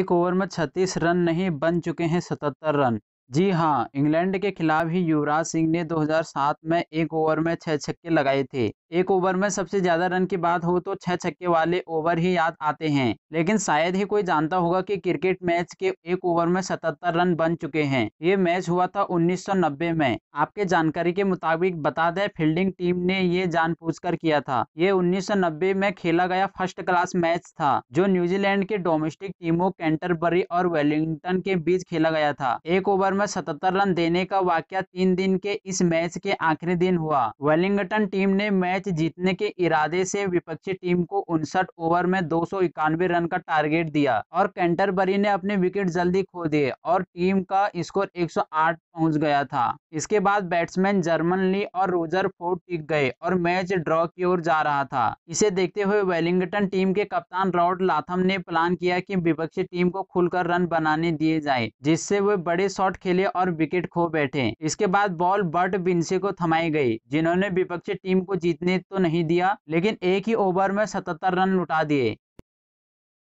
एक ओवर में छत्तीस रन नहीं बन चुके हैं सतहत्तर रन जी हाँ, इंग्लैंड के खिलाफ ही युवराज सिंह ने 2007 में एक ओवर में छह छक्के लगाए थे। एक ओवर में सबसे ज्यादा रन की बात हो तो छह छक्के वाले ओवर ही याद आते हैं। लेकिन शायद ही कोई जानता होगा कि क्रिकेट मैच के एक ओवर में 77 रन बन चुके हैं। ये मैच हुआ था 1990 में। आपके जानकारी के मुताबिक बता दें फील्डिंग टीम ने ये जान किया था। ये उन्नीस में खेला गया फर्स्ट क्लास मैच था जो न्यूजीलैंड के डोमेस्टिक टीमों कैंटरबरी और वेलिंगटन के बीच खेला गया था। एक ओवर ओवर में सतहत्तर रन देने का वाक्य तीन दिन के इस मैच के आखिरी दिन हुआ वेलिंगटन टीम ने मैच जीतने के इरादे से विपक्षी टीम को उनसठ ओवर में दो रन का टारगेट दिया और कैंटरबरी ने अपने विकेट जल्दी खो दिए और टीम का स्कोर 108 पहुंच गया था इसके बाद बैट्समैन जर्मन ली और रोजर फोर्ड टिक गए और मैच ड्रॉ की ओर जा रहा था इसे देखते हुए वेलिंगटन टीम के कप्तान रॉड लाथम ने प्लान किया कि विपक्षी टीम को खुलकर रन बनाने दिए जाए जिससे वे बड़े शॉट खेले और विकेट खो बैठे इसके बाद बॉल बर्ट बिन्से को थमाई गई जिन्होंने विपक्षी टीम को जीतने तो नहीं दिया लेकिन एक ही ओवर में सतहत्तर रन लुटा दिए